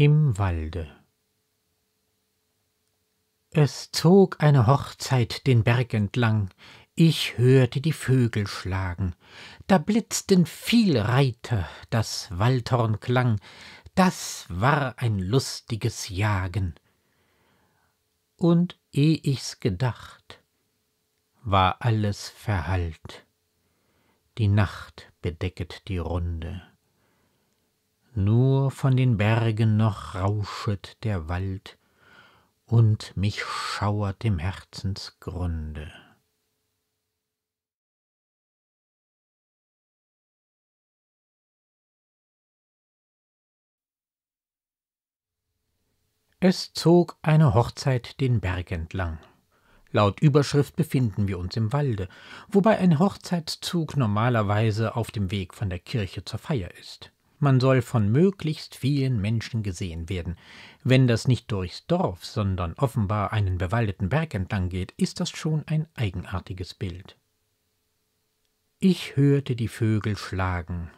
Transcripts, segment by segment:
im Walde. Es zog eine Hochzeit den Berg entlang, ich hörte die Vögel schlagen, da blitzten viel Reiter, das Waldhorn klang, das war ein lustiges Jagen. Und eh ich's gedacht, war alles verhallt, die Nacht bedecket die Runde nur von den Bergen noch rauschet der Wald, und mich schauert im Herzensgrunde. Es zog eine Hochzeit den Berg entlang. Laut Überschrift befinden wir uns im Walde, wobei ein Hochzeitszug normalerweise auf dem Weg von der Kirche zur Feier ist. Man soll von möglichst vielen Menschen gesehen werden. Wenn das nicht durchs Dorf, sondern offenbar einen bewaldeten Berg entlang geht, ist das schon ein eigenartiges Bild. Ich hörte die Vögel schlagen.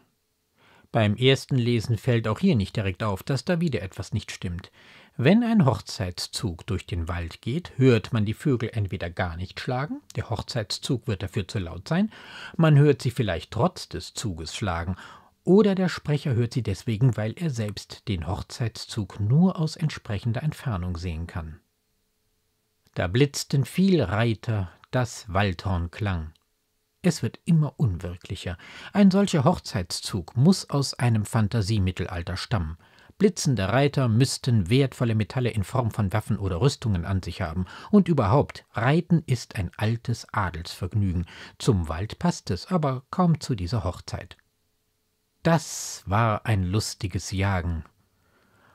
Beim ersten Lesen fällt auch hier nicht direkt auf, dass da wieder etwas nicht stimmt. Wenn ein Hochzeitszug durch den Wald geht, hört man die Vögel entweder gar nicht schlagen, der Hochzeitszug wird dafür zu laut sein, man hört sie vielleicht trotz des Zuges schlagen, oder der Sprecher hört sie deswegen, weil er selbst den Hochzeitszug nur aus entsprechender Entfernung sehen kann. Da blitzten viel Reiter, das Waldhorn klang. Es wird immer unwirklicher. Ein solcher Hochzeitszug muss aus einem Fantasiemittelalter stammen. Blitzende Reiter müssten wertvolle Metalle in Form von Waffen oder Rüstungen an sich haben. Und überhaupt, Reiten ist ein altes Adelsvergnügen. Zum Wald passt es, aber kaum zu dieser Hochzeit. Das war ein lustiges Jagen.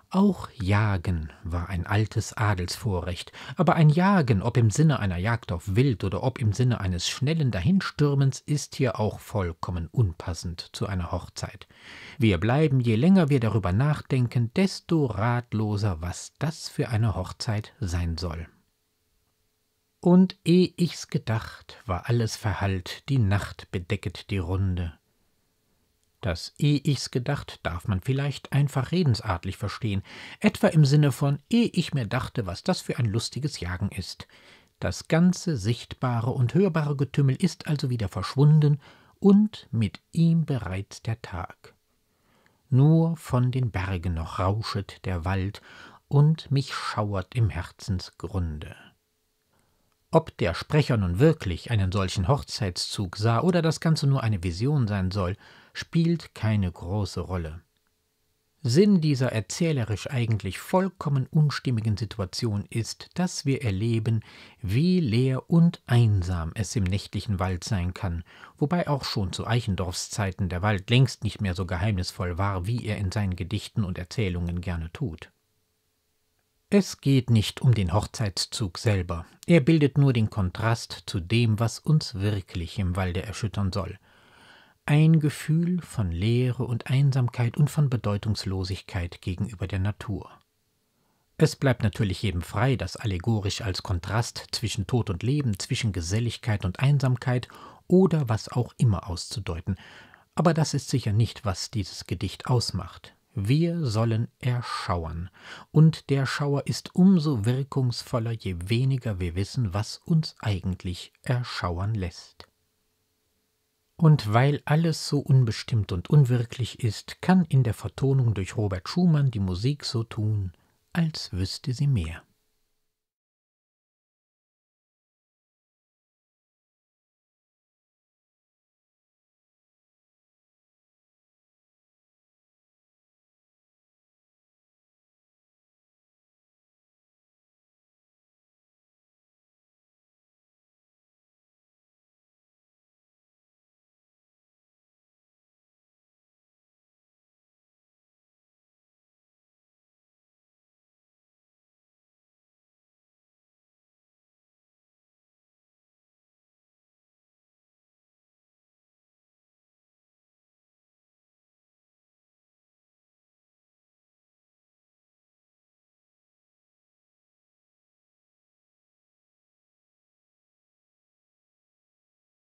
Auch Jagen war ein altes Adelsvorrecht, aber ein Jagen, ob im Sinne einer Jagd auf Wild oder ob im Sinne eines schnellen Dahinstürmens, ist hier auch vollkommen unpassend zu einer Hochzeit. Wir bleiben, je länger wir darüber nachdenken, desto ratloser, was das für eine Hochzeit sein soll. Und eh ich's gedacht, war alles verhallt, die Nacht bedecket die Runde. Das ehe ich's gedacht darf man vielleicht einfach redensartlich verstehen, etwa im Sinne von ehe ich mir dachte, was das für ein lustiges Jagen ist. Das ganze sichtbare und hörbare Getümmel ist also wieder verschwunden und mit ihm bereits der Tag. Nur von den Bergen noch rauschet der Wald und mich schauert im Herzensgrunde. Ob der Sprecher nun wirklich einen solchen Hochzeitszug sah oder das Ganze nur eine Vision sein soll, spielt keine große Rolle. Sinn dieser erzählerisch eigentlich vollkommen unstimmigen Situation ist, dass wir erleben, wie leer und einsam es im nächtlichen Wald sein kann, wobei auch schon zu Eichendorfs Zeiten der Wald längst nicht mehr so geheimnisvoll war, wie er in seinen Gedichten und Erzählungen gerne tut. Es geht nicht um den Hochzeitszug selber, er bildet nur den Kontrast zu dem, was uns wirklich im Walde erschüttern soll – ein Gefühl von Leere und Einsamkeit und von Bedeutungslosigkeit gegenüber der Natur. Es bleibt natürlich jedem frei, das allegorisch als Kontrast zwischen Tod und Leben, zwischen Geselligkeit und Einsamkeit oder was auch immer auszudeuten, aber das ist sicher nicht, was dieses Gedicht ausmacht. Wir sollen erschauern, und der Schauer ist umso wirkungsvoller, je weniger wir wissen, was uns eigentlich erschauern lässt. Und weil alles so unbestimmt und unwirklich ist, kann in der Vertonung durch Robert Schumann die Musik so tun, als wüsste sie mehr.